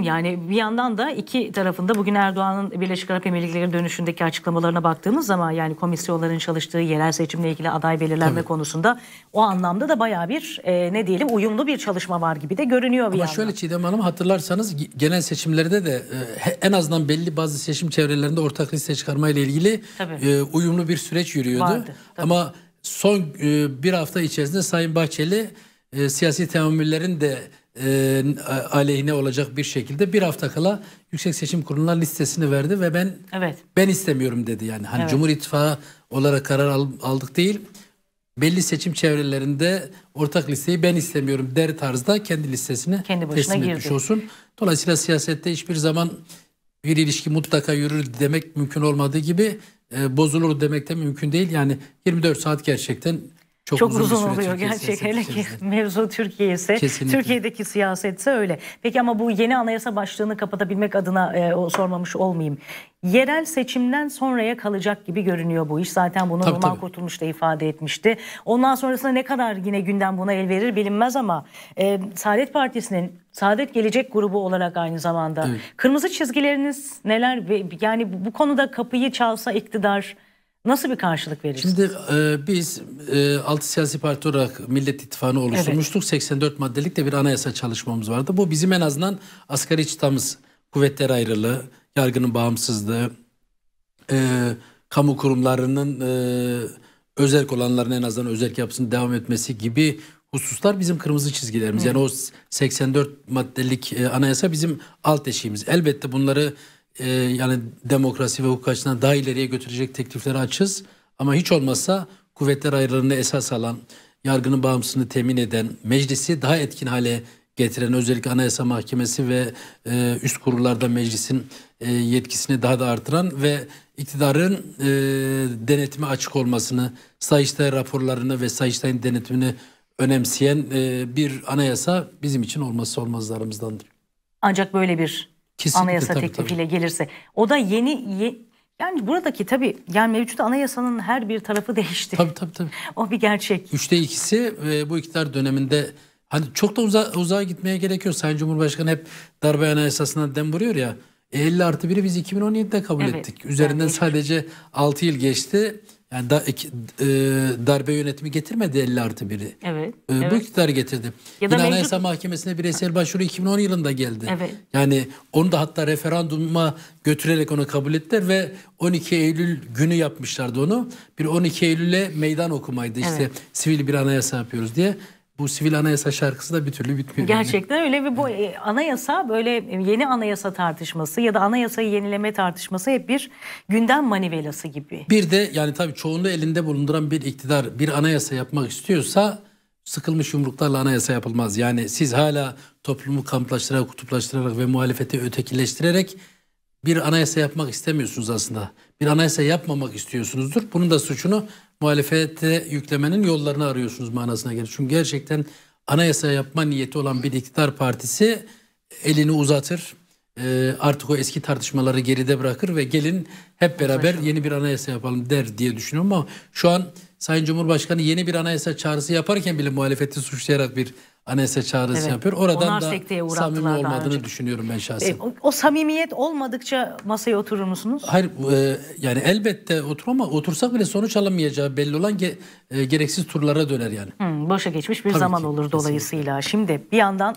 Yani bir yandan da iki tarafında bugün Erdoğan'ın Birleşik Arap Emirlikleri dönüşündeki açıklamalarına baktığımız zaman yani komisyonların çalıştığı yerel seçimle ilgili aday belirlenme Tabii. konusunda o anlamda da baya bir e, ne diyelim uyumlu bir çalışma var gibi de görünüyor bir Ama yandan. şöyle Çiğdem Hanım hatırlarsanız genel seçimlerde de e, en azından belli bazı seçim çevrelerinde ortak liste çıkarma ile ilgili e, uyumlu bir süreç yürüyordu. Vardı, Ama son e, bir hafta içerisinde Sayın Bahçeli e, siyasi teamüllerin de e, aleyhine olacak bir şekilde bir hafta kala Yüksek Seçim Kurulu'na listesini verdi ve ben evet. ben istemiyorum dedi yani. Hani evet. Cumhur İttifakı olarak karar aldık değil. Belli seçim çevrelerinde ortak listeyi ben istemiyorum der tarzda kendi listesini kendi teslim girdi. etmiş olsun. Dolayısıyla siyasette hiçbir zaman bir ilişki mutlaka yürür demek mümkün olmadığı gibi e, bozulur demek de mümkün değil. Yani 24 saat gerçekten çok, çok uzun, uzun oluyor Türkiye gerçek. Hele ki mevzu Türkiye ise, Kesinlikle. Türkiye'deki siyasetse öyle. Peki ama bu yeni anayasa başlığını kapatabilmek adına e, sormamış olmayayım. Yerel seçimden sonraya kalacak gibi görünüyor bu iş. Zaten bunu tabii, Numan tabii. Kurtulmuş da ifade etmişti. Ondan sonrasında ne kadar yine gündem buna el verir bilinmez ama e, Saadet Partisi'nin Saadet Gelecek grubu olarak aynı zamanda. Evet. Kırmızı çizgileriniz neler? Yani bu konuda kapıyı çalsa iktidar Nasıl bir karşılık verirsiniz? Şimdi e, biz e, 6 siyasi parti olarak Millet İttifakı'nı oluşturmuştuk. Evet. 84 maddelik de bir anayasa çalışmamız vardı. Bu bizim en azından asgari çıtamız. Kuvvetler ayrılığı, yargının bağımsızlığı, e, kamu kurumlarının e, özerk olanların en azından özerk yapısının devam etmesi gibi hususlar bizim kırmızı çizgilerimiz. Hı. Yani o 84 maddelik e, anayasa bizim alt eşiğimiz. Elbette bunları e, yani demokrasi ve hukuk açısından daha ileriye götürecek teklifleri açız. Ama hiç olmazsa kuvvetler ayrılığını esas alan, yargının bağımsızlığını temin eden, meclisi daha etkin hale getiren özellikle Anayasa Mahkemesi ve e, üst kurullarda meclisin e, yetkisini daha da artıran ve iktidarın e, denetime açık olmasını, Sayıştay raporlarını ve Sayıştay'ın denetimini önemseyen e, bir anayasa bizim için olmazsa olmazlarımızdandır. Ancak böyle bir Kesinlikle, anayasa tabii, teklifiyle tabii. gelirse. O da yeni ye, yani buradaki tabii yani mevcut anayasanın her bir tarafı değişti. Tabii tabii tabii. O bir gerçek. Üçte ikisi e, bu iktidar döneminde hani çok da uza, uzağa gitmeye gerekiyor. yok. Sayın Cumhurbaşkanı hep darbe anayasasına dem vuruyor ya. 50 artı 1'i biz 2017'de kabul evet, ettik. Üzerinden yani sadece 6 yıl geçti. Yani da, e, darbe yönetimi getirmedi 50 artı 1'i. Evet, e, evet. Bu iktidar getirdi. Ya Yine mevcut... Anayasa Mahkemesi'ne bireysel başvuru 2010 yılında geldi. Evet. Yani onu da hatta referanduma götürerek onu kabul ettiler ve 12 Eylül günü yapmışlardı onu. Bir 12 Eylül'e meydan okumaydı işte evet. sivil bir anayasa yapıyoruz diye bu sivil anayasa şarkısı da bir türlü bitmiyor. Gerçekten öyle ve bu e, anayasa böyle e, yeni anayasa tartışması ya da anayasayı yenileme tartışması hep bir gündem manivelası gibi. Bir de yani tabii çoğunluğu elinde bulunduran bir iktidar bir anayasa yapmak istiyorsa sıkılmış yumruklarla anayasa yapılmaz. Yani siz hala toplumu kamplaştırarak, kutuplaştırarak ve muhalefeti ötekileştirerek bir anayasa yapmak istemiyorsunuz aslında. Bir anayasa yapmamak istiyorsunuzdur. Bunun da suçunu muhalefete yüklemenin yollarını arıyorsunuz manasına gelir. Çünkü gerçekten anayasa yapma niyeti olan bir iktidar partisi elini uzatır. E, artık o eski tartışmaları geride bırakır ve gelin hep beraber yeni bir anayasa yapalım der diye düşünüyorum ama şu an Sayın Cumhurbaşkanı yeni bir anayasa çağrısı yaparken bile muhalefeti suçlayarak bir anayasa çağrısı evet. yapıyor. Oradan Onlar da samimi olmadığını önce. düşünüyorum ben şahsen. E, o, o samimiyet olmadıkça masaya oturur musunuz? Hayır e, yani elbette otur ama otursak bile sonuç alamayacağı belli olan ge, e, gereksiz turlara döner yani. Hı, hmm, boşa geçmiş bir Tabii zaman ki, olur kesinlikle. dolayısıyla. Şimdi bir yandan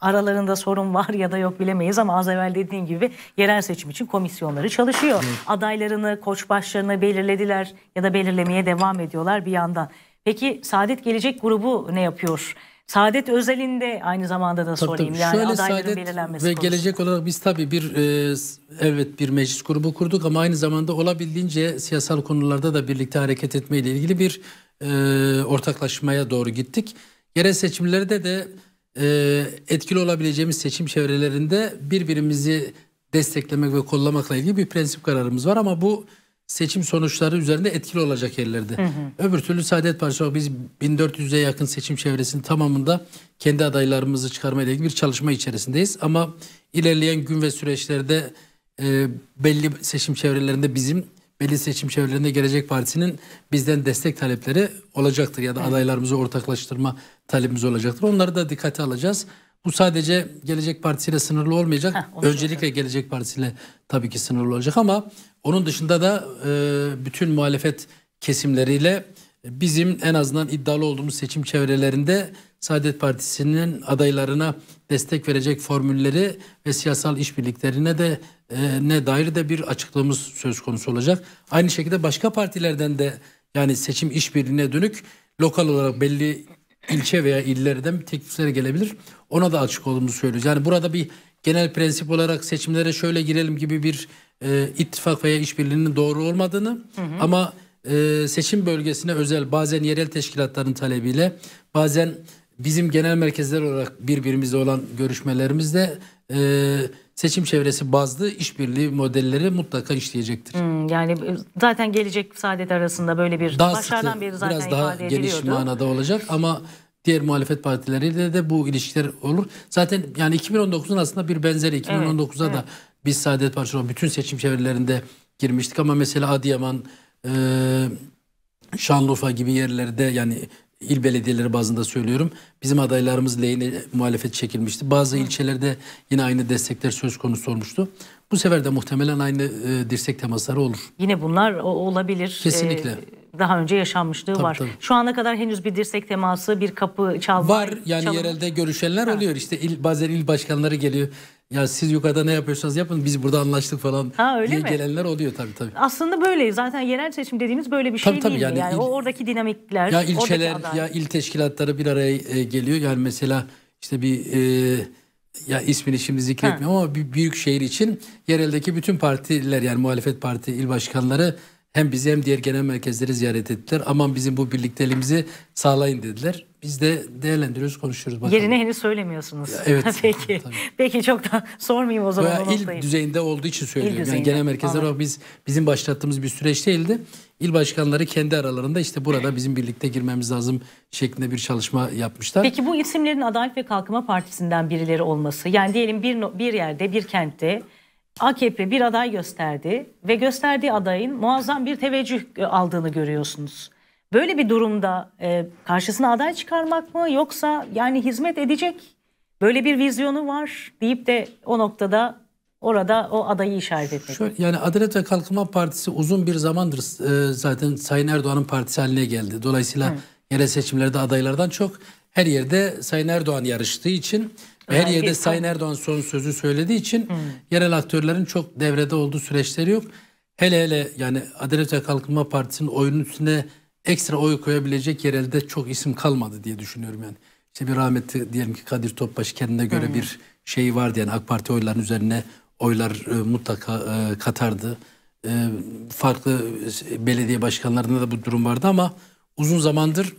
aralarında sorun var ya da yok bilemeyiz ama az evvel dediğin gibi yerel seçim için komisyonları çalışıyor. Evet. Adaylarını, koçbaşlarını belirlediler ya da belirlemeye devam ediyorlar bir yandan. Peki Saadet Gelecek grubu ne yapıyor? Saadet özelinde aynı zamanda da tabii, sorayım. Tabii. Yani Şöyle adayların belirlenmesi ve konusu. gelecek olarak biz tabii bir e, evet bir meclis grubu kurduk ama aynı zamanda olabildiğince siyasal konularda da birlikte hareket etme ilgili bir e, ortaklaşmaya doğru gittik. Yerel seçimlerde de e, etkili olabileceğimiz seçim çevrelerinde birbirimizi desteklemek ve kollamakla ilgili bir prensip kararımız var ama bu seçim sonuçları üzerinde etkili olacak yerlerde. Hı hı. Öbür türlü Saadet Partisi biz 1400'e yakın seçim çevresinin tamamında kendi adaylarımızı çıkarmaya ilgili bir çalışma içerisindeyiz. Ama ilerleyen gün ve süreçlerde e, belli seçim çevrelerinde bizim belli seçim çevrelerinde Gelecek Partisi'nin bizden destek talepleri olacaktır ya da evet. adaylarımızı ortaklaştırma talebimiz olacaktır. Onları da dikkate alacağız. Bu sadece Gelecek Partisi ile sınırlı olmayacak. Heh, Öncelikle soracağım. Gelecek Partisi ile tabii ki sınırlı olacak ama onun dışında da e, bütün muhalefet kesimleriyle bizim en azından iddialı olduğumuz seçim çevrelerinde Saadet Partisi'nin adaylarına destek verecek formülleri ve siyasal işbirliklerine de e, ne dair de bir açıklığımız söz konusu olacak. Aynı şekilde başka partilerden de yani seçim işbirliğine dönük lokal olarak belli ilçe veya illerden teklifler gelebilir. Ona da açık olduğumuzu söylüyoruz. Yani burada bir genel prensip olarak seçimlere şöyle girelim gibi bir e, ittifak veya işbirliğinin doğru olmadığını hı hı. ama e, seçim bölgesine özel bazen yerel teşkilatların talebiyle bazen bizim genel merkezler olarak birbirimizle olan görüşmelerimizde e, seçim çevresi bazlı işbirliği modelleri mutlaka işleyecektir. Hmm, yani zaten gelecek saadet arasında böyle bir daha başlardan sıkı, beri zaten biraz daha ifade geniş ediliyordu. manada olacak ama diğer muhalefet partileriyle de bu ilişkiler olur. Zaten yani 2019'un aslında bir benzeri 2019'a evet, da biz Saadet Partisi bütün seçim çevrelerinde girmiştik ama mesela Adıyaman, e, Şanlıurfa gibi yerlerde yani il belediyeleri bazında söylüyorum. Bizim adaylarımız lehine muhalefet çekilmişti. Bazı ilçelerde yine aynı destekler söz konusu olmuştu. Bu sefer de muhtemelen aynı e, dirsek temasları olur. Yine bunlar olabilir. Kesinlikle. Ee, daha önce yaşanmışlığı tabii, var. Tabii. Şu ana kadar henüz bir dirsek teması, bir kapı çalma var. Yani çalma. yerelde görüşenler ha. oluyor. İşte il, bazen il başkanları geliyor ya siz yukarıda ne yapıyorsanız yapın biz burada anlaştık falan ha, öyle diye mi? gelenler oluyor tabii tabii. Aslında böyle zaten yerel seçim dediğimiz böyle bir tabii, şey tabii, değil yani, yani il, o oradaki dinamikler. Ya ilçeler ya il teşkilatları bir araya e, geliyor yani mesela işte bir e, ya ismini şimdi zikretmiyorum ha. ama bir büyük şehir için yereldeki bütün partiler yani muhalefet parti il başkanları hem bizi hem diğer genel merkezleri ziyaret ettiler. Aman bizim bu birlikteliğimizi sağlayın dediler. Biz de değerlendiriyoruz, konuşuyoruz. Bakalım. Yerine henüz söylemiyorsunuz. Ya, evet. Peki. Tabii. Peki çok da sormayayım o zaman. Veya il düzeyinde olduğu için söylüyorum. yani genel merkezler olarak biz bizim başlattığımız bir süreç değildi. İl başkanları kendi aralarında işte burada bizim birlikte girmemiz lazım şeklinde bir çalışma yapmışlar. Peki bu isimlerin Adalet ve Kalkınma Partisi'nden birileri olması yani diyelim bir, bir yerde bir kentte AKP bir aday gösterdi ve gösterdiği adayın muazzam bir teveccüh e, aldığını görüyorsunuz. Böyle bir durumda e, karşısına aday çıkarmak mı yoksa yani hizmet edecek böyle bir vizyonu var deyip de o noktada orada o adayı işaret etmek. Şöyle, yani Adalet ve Kalkınma Partisi uzun bir zamandır e, zaten Sayın Erdoğan'ın partisi haline geldi. Dolayısıyla Hı. yerel seçimlerde adaylardan çok her yerde Sayın Erdoğan yarıştığı için her yerde Kesin. Sayın Erdoğan son sözü söylediği için hmm. yerel aktörlerin çok devrede olduğu süreçleri yok. Hele hele yani Adalet ve Kalkınma Partisi'nin oyunun üstüne ekstra oy koyabilecek yerelde çok isim kalmadı diye düşünüyorum yani. İşte bir rahmetli diyelim ki Kadir Topbaş kendine göre hmm. bir şeyi vardı yani AK Parti oyların üzerine oylar e, mutlaka e, katardı. E, farklı e, belediye başkanlarında da bu durum vardı ama uzun zamandır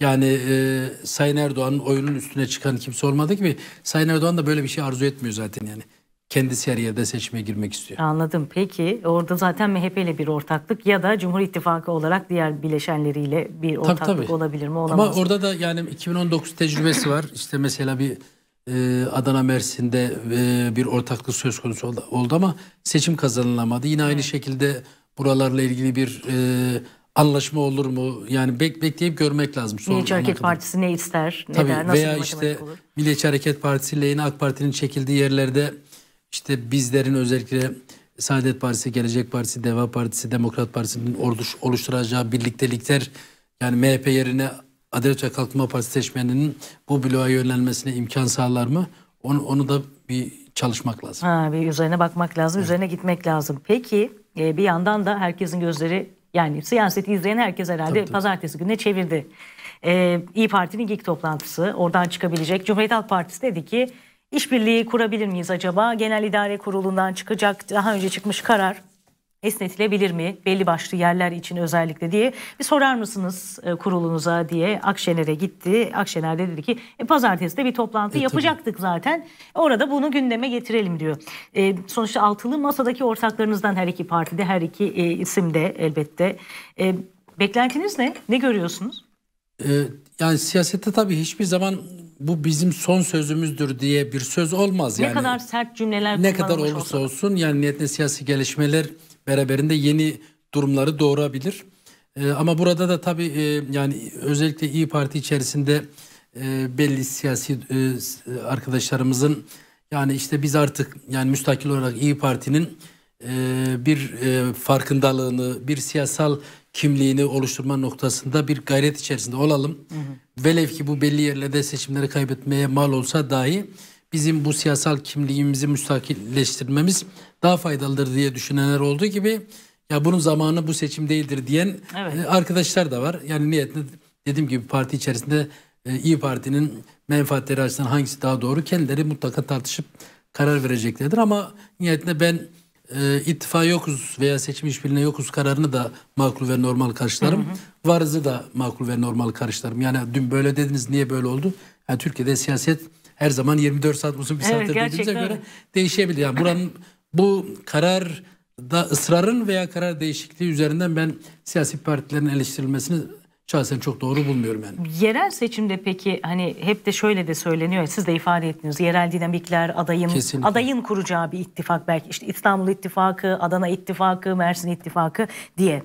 yani e, Sayın Erdoğan'ın oyunun üstüne çıkan kimse olmadı gibi Sayın Erdoğan da böyle bir şey arzu etmiyor zaten yani. Kendisi her yerde seçmeye girmek istiyor. Anladım. Peki orada zaten MHP ile bir ortaklık ya da Cumhur İttifakı olarak diğer bileşenleriyle bir ortaklık tabii, tabii. olabilir mi? Olamaz Ama orada da yani 2019 tecrübesi var. İşte mesela bir e, Adana Mersin'de e, bir ortaklık söz konusu oldu ama seçim kazanılamadı. Yine aynı evet. şekilde buralarla ilgili bir e, anlaşma olur mu? Yani bek, bekleyip görmek lazım. Son Milliyetçi Hareket kadar. Partisi ne ister? Ne Tabii, der, nasıl veya işte olur? Milliyetçi Hareket Partisi lehine AK Parti'nin çekildiği yerlerde işte bizlerin özellikle Saadet Partisi, Gelecek Partisi, Deva Partisi, Demokrat Partisi'nin oluşturacağı birliktelikler yani MHP yerine Adalet ve Kalkınma Partisi seçmeninin bu bloğa yönelmesine imkan sağlar mı? Onu, onu da bir çalışmak lazım. Ha, bir üzerine bakmak lazım, evet. üzerine gitmek lazım. Peki e, bir yandan da herkesin gözleri yani siyaseti izleyen herkes herhalde tabii, tabii. pazartesi gününe çevirdi. Ee, İyi Parti'nin ilk toplantısı oradan çıkabilecek. Cumhuriyet Halk Partisi dedi ki işbirliği kurabilir miyiz acaba? Genel İdare Kurulu'ndan çıkacak daha önce çıkmış karar esnetilebilir mi? Belli başlı yerler için özellikle diye bir sorar mısınız e, kurulunuza diye Akşener'e gitti. Akşener de dedi ki e, pazartesi de bir toplantı e, yapacaktık tabii. zaten. Orada bunu gündeme getirelim diyor. E, sonuçta altılı masadaki ortaklarınızdan her iki partide her iki e, isimde elbette. E, beklentiniz ne? Ne görüyorsunuz? E, yani siyasette tabii hiçbir zaman bu bizim son sözümüzdür diye bir söz olmaz. Ne yani, kadar sert cümleler Ne kadar olursa olsa. olsun yani niyetine siyasi gelişmeler beraberinde yeni durumları doğurabilir. E, ama burada da tabii e, yani özellikle İyi Parti içerisinde e, belli siyasi e, arkadaşlarımızın yani işte biz artık yani müstakil olarak İyi Parti'nin e, bir e, farkındalığını, bir siyasal kimliğini oluşturma noktasında bir gayret içerisinde olalım. Hı hı. Velev ki bu belli yerlerde seçimleri kaybetmeye mal olsa dahi bizim bu siyasal kimliğimizi müstakilleştirmemiz daha faydalıdır diye düşünenler olduğu gibi ya bunun zamanı bu seçim değildir diyen evet. E, arkadaşlar da var. Yani niyetinde dediğim gibi parti içerisinde e, İyi Parti'nin menfaatleri açısından hangisi daha doğru kendileri mutlaka tartışıp karar vereceklerdir ama niyetinde ben e, ittifa yokuz veya seçim işbirliğine yokuz kararını da makul ve normal karşılarım. Hı hı. Varızı da makul ve normal karşılarım. Yani dün böyle dediniz niye böyle oldu? Yani Türkiye'de siyaset her zaman 24 saat uzun bir evet, saatte dediğimize göre değişebilir. Yani buranın bu karar da ısrarın veya karar değişikliği üzerinden ben siyasi partilerin eleştirilmesini şahsen çok doğru bulmuyorum yani. Yerel seçimde peki hani hep de şöyle de söyleniyor siz de ifade ettiniz yerel dinamikler adayın Kesinlikle. adayın kuracağı bir ittifak belki işte İstanbul ittifakı, Adana ittifakı, Mersin ittifakı diye.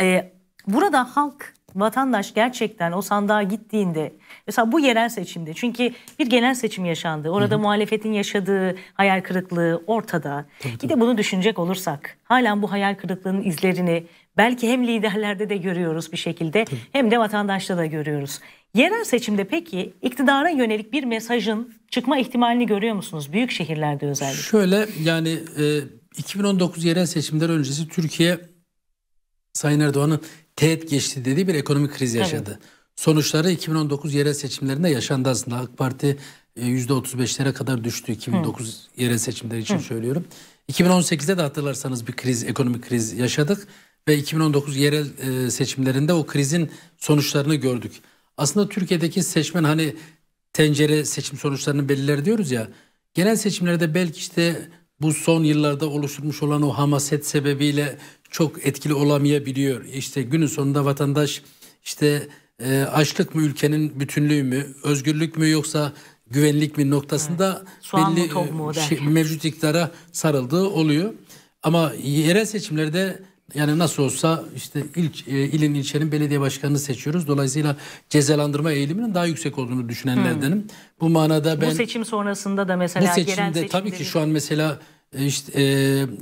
Ee, burada halk vatandaş gerçekten o sandığa gittiğinde mesela bu yerel seçimde çünkü bir genel seçim yaşandı. Orada Hı-hı. muhalefetin yaşadığı hayal kırıklığı ortada. Tabii, Bir de bunu düşünecek olursak halen bu hayal kırıklığının izlerini belki hem liderlerde de görüyoruz bir şekilde tabii. hem de vatandaşta da görüyoruz. Yerel seçimde peki iktidara yönelik bir mesajın çıkma ihtimalini görüyor musunuz büyük şehirlerde özellikle? Şöyle yani e, 2019 yerel seçimler öncesi Türkiye Sayın Erdoğan'ın teğet geçti dediği bir ekonomik kriz yaşadı. Evet. Sonuçları 2019 yerel seçimlerinde yaşandı aslında. AK Parti %35'lere e, kadar düştü 2009 Hı. yerel seçimleri için Hı. söylüyorum. 2018'de de hatırlarsanız bir kriz, ekonomik kriz yaşadık ve 2019 yerel e, seçimlerinde o krizin sonuçlarını gördük. Aslında Türkiye'deki seçmen hani tencere seçim sonuçlarını belirler diyoruz ya. Genel seçimlerde belki işte bu son yıllarda oluşturmuş olan o hamaset sebebiyle çok etkili olamayabiliyor. İşte günün sonunda vatandaş işte e, açlık mı ülkenin bütünlüğü mü, özgürlük mü yoksa güvenlik mi noktasında evet. belli e, şey, mevcut iktidara sarıldığı oluyor. Ama yerel seçimlerde yani nasıl olsa işte ilk e, ilin ilçenin belediye başkanını seçiyoruz. Dolayısıyla cezalandırma eğiliminin daha yüksek olduğunu düşünenlerdenim. Hmm. Bu manada ben Bu seçim sonrasında da mesela bu seçimde, gelen seçimde tabii ki şu an mesela e, işte e,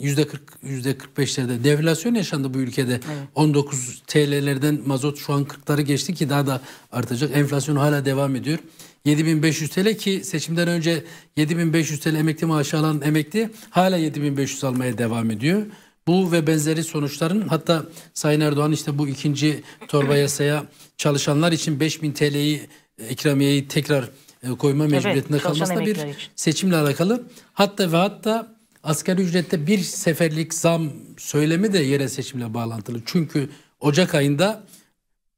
yüzde 40 yüzde 45'lerde deflasyon yaşandı bu ülkede. Evet. 19 TL'lerden mazot şu an 40'ları geçti ki daha da artacak. Enflasyon hala devam ediyor. 7500 TL ki seçimden önce 7500 TL emekli maaşı alan emekli hala 7500 almaya devam ediyor. Bu ve benzeri sonuçların hatta Sayın Erdoğan işte bu ikinci torba yasaya çalışanlar için 5000 TL'yi e, ikramiyeyi tekrar koyma mecburiyetinde evet, kalması da bir için. seçimle alakalı. Hatta ve hatta Asgari ücrette bir seferlik zam söylemi de yerel seçimle bağlantılı. Çünkü Ocak ayında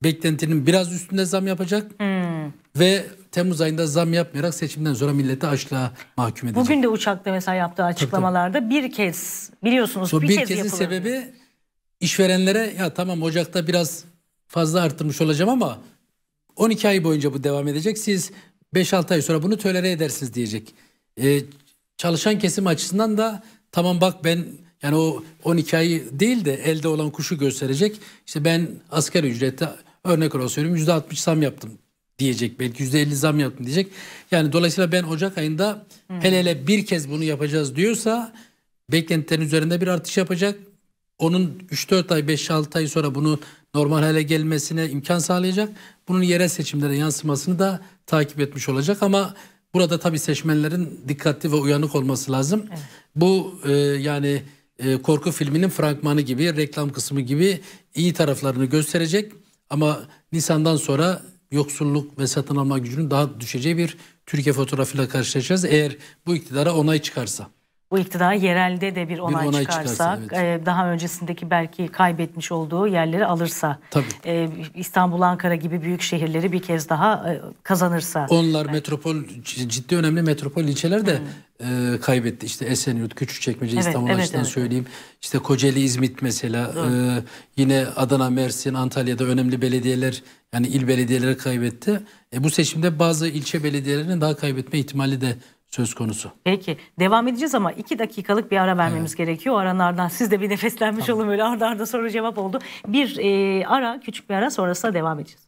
beklentinin biraz üstünde zam yapacak hmm. ve Temmuz ayında zam yapmayarak seçimden sonra milleti açlığa mahkum edecek. Bugün de uçakta mesela yaptığı açıklamalarda tabii, tabii. bir kez biliyorsunuz so, bir, bir kez kezin sebebi işverenlere ya tamam Ocak'ta biraz fazla arttırmış olacağım ama 12 ay boyunca bu devam edecek. Siz 5-6 ay sonra bunu tölere edersiniz diyecek. E, çalışan kesim açısından da tamam bak ben yani o 12 ayı değil de elde olan kuşu gösterecek. İşte ben asker ücrette örnek olarak söylüyorum %60 zam yaptım diyecek. Belki %50 zam yaptım diyecek. Yani dolayısıyla ben Ocak ayında hmm. hele hele bir kez bunu yapacağız diyorsa beklentilerin üzerinde bir artış yapacak. Onun 3-4 ay 5-6 ay sonra bunu normal hale gelmesine imkan sağlayacak. Bunun yerel seçimlere yansımasını da takip etmiş olacak ama Burada tabii seçmenlerin dikkatli ve uyanık olması lazım. Evet. Bu e, yani e, korku filminin fragmanı gibi, reklam kısmı gibi iyi taraflarını gösterecek. Ama Nisan'dan sonra yoksulluk ve satın alma gücünün daha düşeceği bir Türkiye fotoğrafıyla karşılaşacağız. Eğer bu iktidara onay çıkarsa bu iktidar yerelde de bir onay, bir onay çıkarsak çıkarsa, evet. E, daha öncesindeki belki kaybetmiş olduğu yerleri alırsa Tabii. E, İstanbul, Ankara gibi büyük şehirleri bir kez daha e, kazanırsa. Onlar belki. metropol ciddi önemli metropol ilçeler de hmm. kaybetti. İşte Esenyurt, Küçükçekmece, evet, İstanbul evet, açısından evet. söyleyeyim. İşte Kocaeli, İzmit mesela evet. yine Adana, Mersin, Antalya'da önemli belediyeler yani il belediyeleri kaybetti. E, bu seçimde bazı ilçe belediyelerinin daha kaybetme ihtimali de söz konusu. Peki devam edeceğiz ama iki dakikalık bir ara vermemiz evet. gerekiyor. O aranlardan siz de bir nefeslenmiş tamam. olun böyle arda arda soru cevap oldu. Bir e, ara küçük bir ara sonrasında devam edeceğiz.